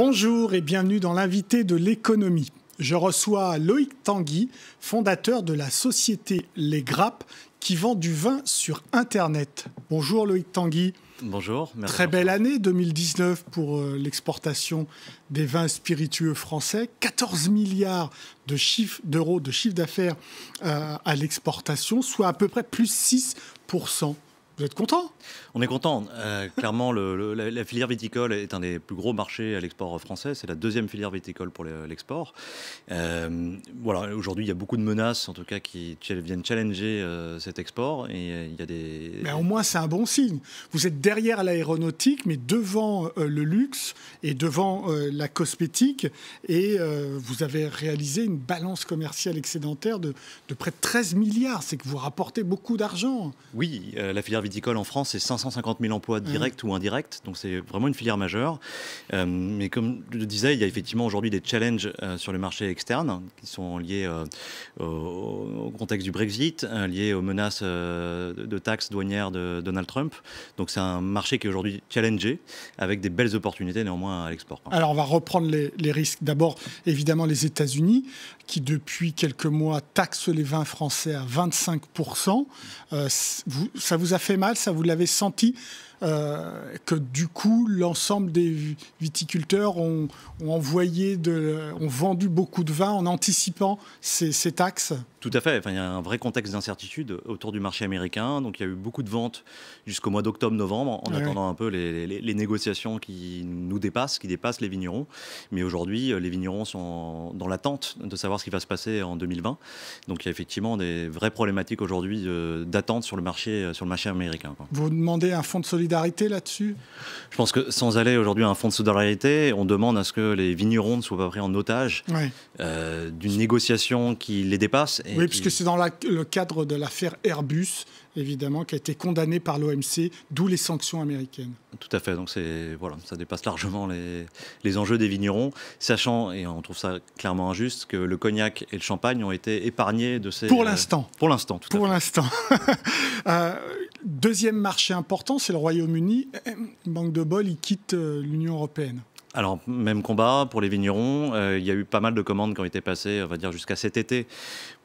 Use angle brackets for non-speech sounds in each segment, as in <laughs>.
Bonjour et bienvenue dans l'invité de l'économie. Je reçois Loïc Tanguy, fondateur de la société Les Grappes, qui vend du vin sur Internet. Bonjour Loïc Tanguy. Bonjour. Merci Très belle année 2019 pour euh, l'exportation des vins spiritueux français. 14 milliards de chiffres d'euros de chiffre d'affaires euh, à l'exportation, soit à peu près plus 6%. Vous êtes content On est content. Euh, clairement, la, filière viticole est un des plus gros marchés à l'export français. C'est la deuxième filière viticole pour l'export. Euh, voilà, aujourd'hui, il y a beaucoup de menaces, en tout cas, qui viennent challenger euh, cet export. Et il y a des. Mais au moins, c'est un bon signe. Vous êtes derrière l'aéronautique, mais devant le luxe et devant la cosmétique. Et vous avez réalisé une balance commerciale excédentaire de, de près de 13 milliards. C'est que vous rapportez beaucoup d'argent. Oui, la filière viticole viticole en France, c'est 550 000 emplois mmh. directs ou indirects, donc c'est vraiment une filière majeure. Euh, mais comme je le disais, il y a effectivement aujourd'hui des challenges euh, sur le marché externe qui sont liés euh, au, contexte du Brexit, liés aux menaces de taxes douanières de Donald Trump. Donc c'est un marché qui est aujourd'hui challengé, avec des belles opportunités néanmoins à l'export. Alors on va reprendre les, risques. D'abord, évidemment, les États-Unis, qui depuis quelques mois taxent les vins français à 25%. Vous, ça vous a fait mal, ça vous l'avez senti euh, que du coup, l'ensemble des viticulteurs ont, envoyé de, ont vendu beaucoup de vin en anticipant ces, taxes Tout à fait. Enfin, il y a un vrai contexte d'incertitude autour du marché américain. Donc, il y a eu beaucoup de ventes jusqu'au mois d'octobre-novembre, en ah attendant un peu les, négociations qui nous dépassent, qui dépassent les vignerons. Mais aujourd'hui, euh, les vignerons sont dans l'attente de savoir ce qui va se passer en 2020. Donc, il y a effectivement des vraies problématiques aujourd'hui euh, d'attente sur le marché, sur le marché américain. Vous demandez un fonds de solidarité là-dessus Je pense que sans aller aujourd'hui à un fonds de solidarité, on demande à ce que les vignerons ne soient pas pris en otage euh, d'une négociation qui les dépasse. oui, puisque c'est dans le cadre de l'affaire Airbus évidemment, qui a été condamné par l'OMC, d'où les sanctions américaines. Tout à fait. Donc voilà, ça dépasse largement les, les enjeux des vignerons, sachant, et on trouve ça clairement injuste, que le cognac et le champagne ont été épargnés de ces. Pour l'instant. pour l'instant. Pour l'instant. <laughs> Euh, deuxième marché important, c'est le Royaume-Uni. Banque de bol, il quitte euh, l'Union européenne. Alors, même combat pour les vignerons. Euh, il y a eu pas mal de commandes qui ont été passées, on va dire, jusqu'à cet été,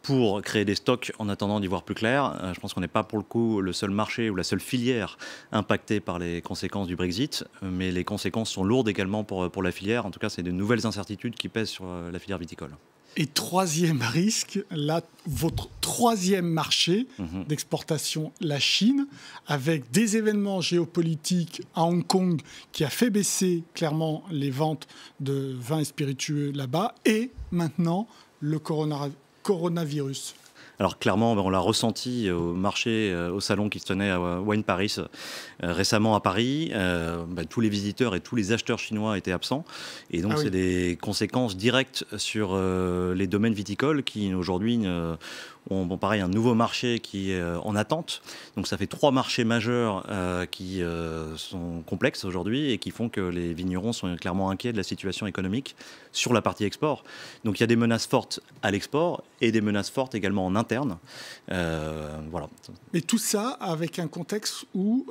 pour créer des stocks en attendant d'y voir plus clair. Euh, je pense qu'on n'est pas pour le coup le seul marché ou la seule filière impactée par les conséquences du Brexit, euh, mais les conséquences sont lourdes également pour, euh, pour la filière. En tout cas, c'est de nouvelles incertitudes qui pèsent sur la filière viticole. Et troisième risque, là, votre troisième marché mhm. d'exportation, la Chine, avec des événements géopolitiques à Hong Kong qui a fait baisser clairement les ventes de vins et spiritueux là-bas, et maintenant le coronavirus coronavirus alors clairement, ben, on l'a ressenti euh, au marché, euh, au salon qui se tenait à Wine Paris euh, récemment à Paris. Ben, tous les visiteurs et tous les acheteurs chinois étaient absents. Et donc, ah c'est des conséquences directes sur les domaines viticoles qui aujourd'hui on bon, pareil, un nouveau marché qui est euh, en attente. Donc ça fait trois marchés majeurs euh, qui euh, sont complexes aujourd'hui et qui font que les vignerons sont clairement inquiets de la situation économique sur la partie export. Donc il y a des menaces fortes à l'export et des menaces fortes également en interne. voilà. Mais tout ça avec un contexte où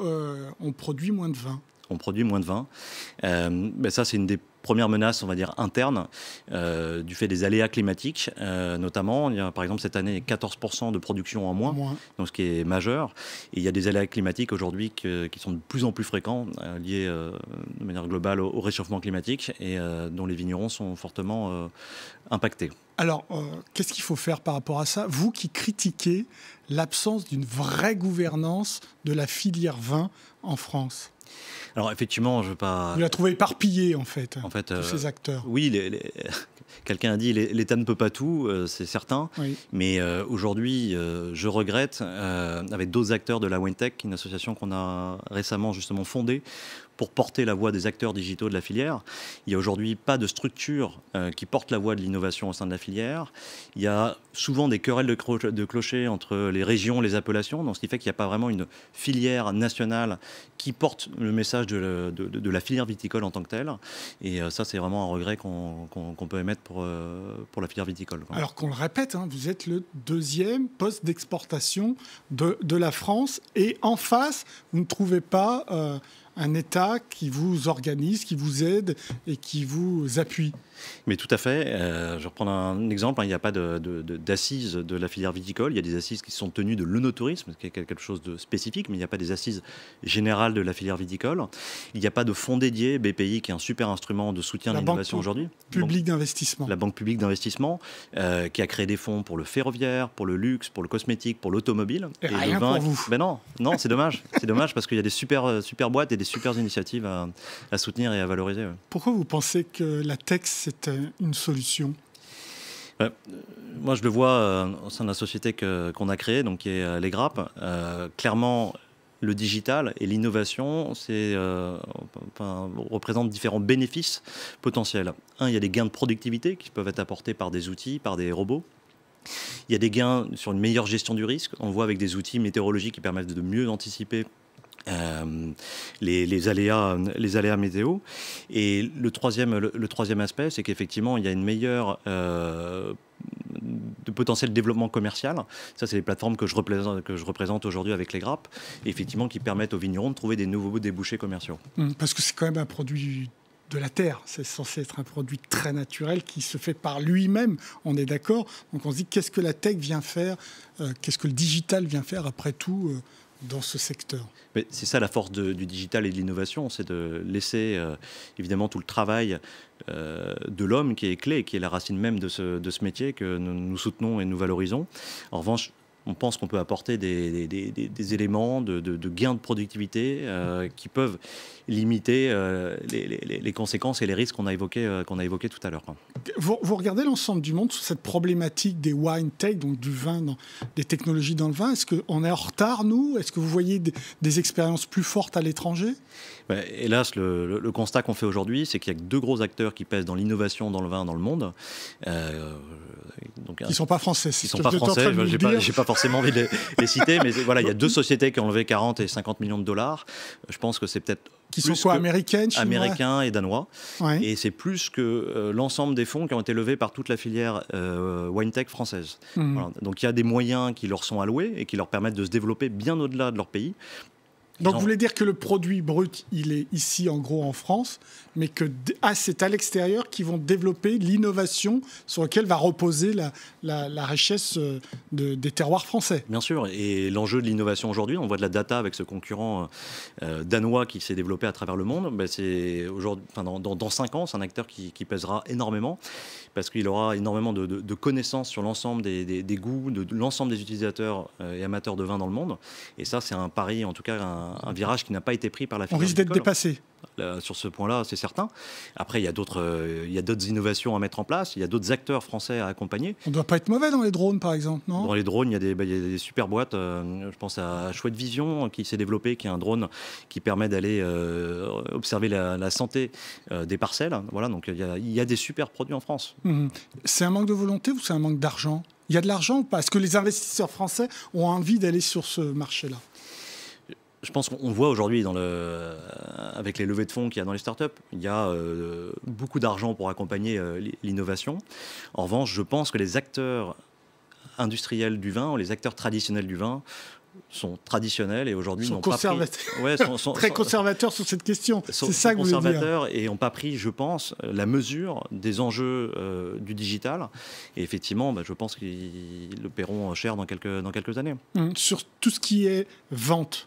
on produit moins de vin. On produit moins de vin. Euh, ben ça, c'est une des premières menaces, on va dire, internes euh, du fait des aléas climatiques, euh, notamment. Il y a, par exemple, cette année, 14% de production en moins, donc ce qui est majeur. il y a des aléas climatiques aujourd'hui qui sont de plus en plus fréquents, liés de manière globale au, au réchauffement climatique, et dont les vignerons sont fortement impactés. Alors, euh, qu'est-ce qu'il faut faire par rapport à ça Vous qui critiquez l'absence d'une vraie gouvernance de la filière 20 en France alors effectivement, je ne veux pas. Vous la trouvez éparpillée en fait. tous euh, ces acteurs. Oui, <laughs> quelqu'un a dit l'État ne peut pas tout, euh, c'est certain. Mais aujourd'hui, je regrette avec d'autres acteurs de la wintech une association qu'on a récemment justement fondée, pour porter la voix des acteurs digitaux de la filière. Il n'y a aujourd'hui pas de structure euh, qui porte la voix de l'innovation au sein de la filière. Il y a souvent des querelles de, de clochers entre les régions, les appellations, donc ce qui fait qu'il n'y a pas vraiment une filière nationale qui porte le message de, la filière viticole en tant que telle. Et euh, ça, c'est vraiment un regret qu'on peut émettre pour, euh, pour la filière viticole. Alors qu'on le répète, hein, vous êtes le deuxième poste d'exportation de, de, la France et en face, vous ne trouvez pas un État qui vous organise, qui vous aide et qui vous appuie. Mais tout à fait. Je euh, je reprends un exemple. Hein, il n'y a pas d'assises de, de, la filière viticole. Il y a des assises qui sont tenues de l'onotourisme, qui est quelque chose de spécifique, mais il n'y a pas des assises générales de la filière viticole. Il n'y a pas de fonds dédiés. BPI, qui est un super instrument de soutien à l'innovation aujourd'hui. publique d'investissement. La Banque publique d'investissement, euh, qui a créé des fonds pour le ferroviaire, pour le luxe, pour le cosmétique, pour l'automobile. Et, rien pour vous. Ben non, non c'est dommage. c'est dommage parce qu'il y a des super, euh, super boîtes et des super initiatives à, soutenir et à valoriser. Pourquoi vous pensez que la tech, c'est une solution bah, euh, moi, je le vois euh, au sein de la société qu'on a créée, donc qui est euh, les grappes. clairement, le digital et l'innovation représentent différents bénéfices potentiels. Un, il y a des gains de productivité qui peuvent être apportés par des outils, par des robots. Il y a des gains sur une meilleure gestion du risque. On le voit avec des outils météorologiques qui permettent de mieux anticiper euh, les, aléas, les aléas météo. Et le troisième, le, troisième aspect, c'est qu'effectivement, il y a une meilleure euh, de potentiel développement commercial. Ça, c'est les plateformes que je représente, représente aujourd'hui avec les grappes, effectivement, qui permettent aux vignerons de trouver des nouveaux débouchés commerciaux. Hum, parce que c'est quand même un produit de la terre. C'est censé être un produit très naturel qui se fait par lui-même. On est d'accord. Donc on se dit qu'est-ce que la tech vient faire, euh, qu'est-ce que le digital vient faire après tout dans ce secteur. c'est ça la force du digital et de l'innovation, c'est de laisser euh, évidemment tout le travail euh, de l'homme qui est clé, qui est la racine même de ce, métier que nous, nous, soutenons et nous valorisons. En revanche, on pense qu'on peut apporter des, éléments de, de gains de productivité euh, qui peuvent limiter euh, les, conséquences et les risques qu'on a évoqués euh, qu'on a évoqué tout à l'heure. Vous, regardez l'ensemble du monde sur cette problématique des wine tech, donc du vin, dans, des technologies dans le vin. Est-ce qu'on est en retard, nous Est-ce que vous voyez des, expériences plus fortes à l'étranger ben, Hélas, le, constat qu'on fait aujourd'hui, c'est qu'il y a deux gros acteurs qui pèsent dans l'innovation dans le vin dans le monde. donc, qui ne sont pas français. Ils ne sont pas français, j'ai pas, pas forcément envie de les, citer, mais voilà, il y a deux <laughs> sociétés qui ont levé 40 et 50 millions de dollars. Je pense que c'est peut-être qui sont américaines, américains et danois. Et c'est plus que euh, l'ensemble des fonds qui ont été levés par toute la filière euh, WineTech française. Mmh. Donc il y a des moyens qui leur sont alloués et qui leur permettent de se développer bien au-delà de leur pays. Donc, vous voulez dire que le produit brut, il est ici, en gros, en France, mais que ah, c'est à l'extérieur qu'ils vont développer l'innovation sur laquelle va reposer la, richesse euh, des terroirs français. Bien sûr, et l'enjeu de l'innovation aujourd'hui, on voit de la data avec ce concurrent euh, euh, danois qui s'est développé à travers le monde. Ben, c'est aujourd'hui, dans, dans, cinq ans, c'est un acteur qui, pèsera énormément parce qu'il aura énormément de, connaissances sur l'ensemble des, des, goûts, de, l'ensemble des utilisateurs et amateurs de vin dans le monde. Et ça, c'est un pari, en tout cas, un, un, virage qui n'a pas été pris par la france' On risque d'être hein. dépassé. sur ce point-là, c'est certain. Après, euh, il y a d'autres innovations à mettre en place, il y a d'autres acteurs français à accompagner. On ne doit pas être mauvais dans les drones, par exemple, non Dans les drones, il y, a des, bah, super boîtes. Euh, je pense à Chouette Vision qui s'est développé, qui est un drone qui permet d'aller euh, observer la, santé des parcelles. Voilà, donc il y, a, des super produits en France. Mhm. C'est un manque de volonté ou c'est un manque d'argent Il y a de l'argent ou pas Est-ce que les investisseurs français ont envie d'aller sur ce marché-là je pense qu'on voit aujourd'hui dans le, avec les levées de fonds qu'il y a dans les startups, il y a euh, beaucoup d'argent pour accompagner euh, l'innovation. En revanche, je pense que les acteurs industriels du vin, ou les acteurs traditionnels du vin, sont traditionnels et aujourd'hui n'ont pas pris... Ouais, sont, <laughs> très conservateurs sur cette question. C'est ça que conservateurs et n'ont pas pris, je pense, la mesure des enjeux euh, du digital. Et effectivement, bah, je pense qu'ils le paieront cher dans quelques, dans quelques années. Sur tout ce qui est vente,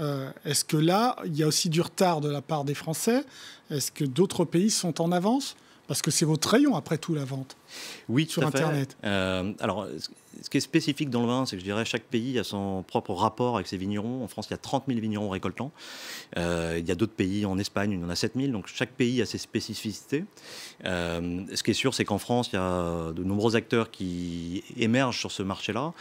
euh, est-ce que là, il y a aussi du retard de la part des Français Est-ce que d'autres pays sont en avance Parce que c'est votre rayon, après tout, la vente oui, sur Internet. Euh, alors, ce qui est spécifique dans le vin, c'est que je dirais chaque pays a son propre rapport avec ses vignerons. En France, il y a 30 000 vignerons récoltants. Euh, il y a d'autres pays, en Espagne, il y en a 7 000. Donc chaque pays a ses spécificités. Euh, ce qui est sûr, c'est qu'en France, il y a de nombreux acteurs qui émergent sur ce marché-là.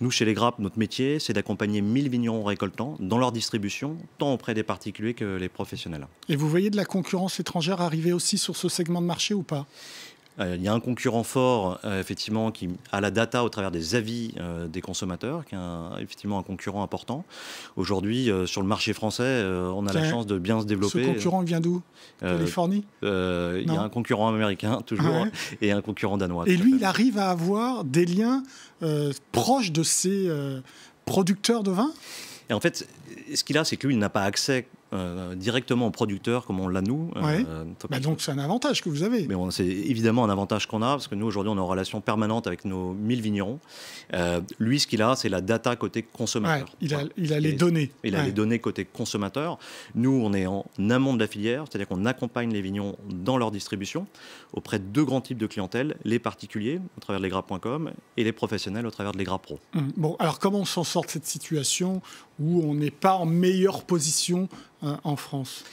Nous, chez Les Grappes, notre métier, c'est d'accompagner 1000 vignerons récoltants dans leur distribution, tant auprès des particuliers que les professionnels. Et vous voyez de la concurrence étrangère arriver aussi sur ce segment de marché ou pas euh, il y a un concurrent fort, euh, effectivement, qui a la data au travers des avis euh, des consommateurs, qui est effectivement un concurrent important. Aujourd'hui, sur le marché français, on a la chance de bien se développer. Ce concurrent vient d'où Californie Il y a un concurrent américain, toujours, et un concurrent danois. Et lui, il arrive à avoir des liens proches de ses producteurs de vin et en fait, ce qu'il a, c'est que lui, n'a pas accès euh, directement aux producteurs comme on l'a nous. Euh, bah donc c'est un avantage que vous avez. Mais c'est évidemment un avantage qu'on a parce que nous aujourd'hui on est en relation permanente avec nos 1000 vignerons. Euh, lui ce qu'il a c'est la data côté consommateur. il, a, il, les données. Il a les données côté consommateur. Nous on est en amont de la filière, c'est-à-dire qu'on accompagne les vignons dans leur distribution auprès de deux grands types de clientèle, les particuliers au travers de lesgras.com et les professionnels au travers de gras pro mmh. Bon, alors comment on s'en sort de cette situation où on n'est pas en meilleure position euh, en France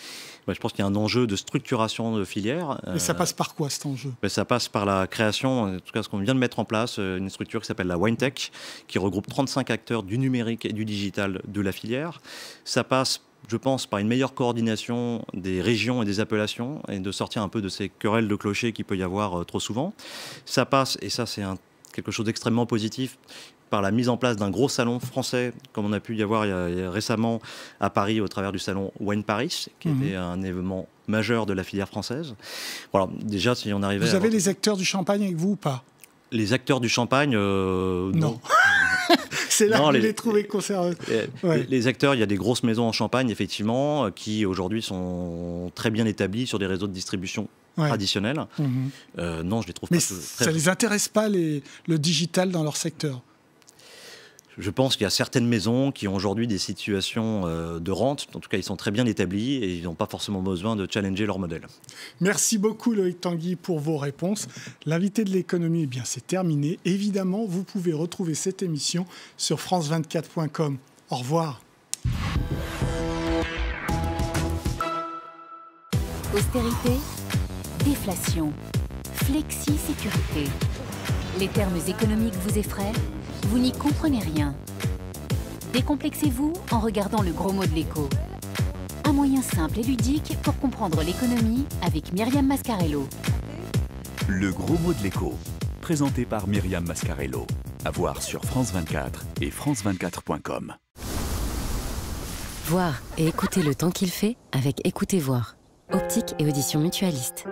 bah, je pense qu'il y a un enjeu de structuration de filière. Mais ça euh, passe par quoi cet enjeu bah, Ça passe par la création, en tout cas ce qu'on vient de mettre en place, euh, une structure qui s'appelle la WineTech, qui regroupe 35 acteurs du numérique et du digital de la filière. Ça passe je pense, par une meilleure coordination des régions et des appellations et de sortir un peu de ces querelles de clochers qu'il peut y avoir trop souvent. Ça passe, et ça c'est un quelque chose d'extrêmement positif par la mise en place d'un gros salon français, comme on a pu y avoir récemment à Paris au travers du salon Wine Paris, qui mhm. était un événement majeur de la filière française. Voilà, déjà, si on arrivait. Vous avez les acteurs du champagne avec vous ou pas Les acteurs du champagne, euh, non. <laughs> <laughs> c'est là que les, les trouvé conservés Les, acteurs, il y a des grosses maisons en Champagne, effectivement, euh, qui aujourd'hui sont très bien établies sur des réseaux de distribution traditionnels. Mhm. Euh, non, je les trouve Mais Ça ne les intéresse pas, le digital dans leur secteur je pense qu'il y a certaines maisons qui ont aujourd'hui des situations euh, de rente. En tout cas, ils sont très bien établis et ils n'ont pas forcément besoin de challenger leur modèle. Merci beaucoup Loïc Tanguy pour vos réponses. L'invité de l'économie, eh bien c'est terminé. Évidemment, vous pouvez retrouver cette émission sur france24.com. Au revoir. Austérité, déflation, flexi-sécurité. Les termes économiques vous effraient vous n'y comprenez rien. Décomplexez-vous en regardant le gros mot de l'écho. Un moyen simple et ludique pour comprendre l'économie avec Myriam Mascarello. Le gros mot de l'écho, présenté par Myriam Mascarello. À voir sur France 24 et France24.com. Voir et écouter le temps qu'il fait avec Écoutez Voir. Optique et audition mutualiste.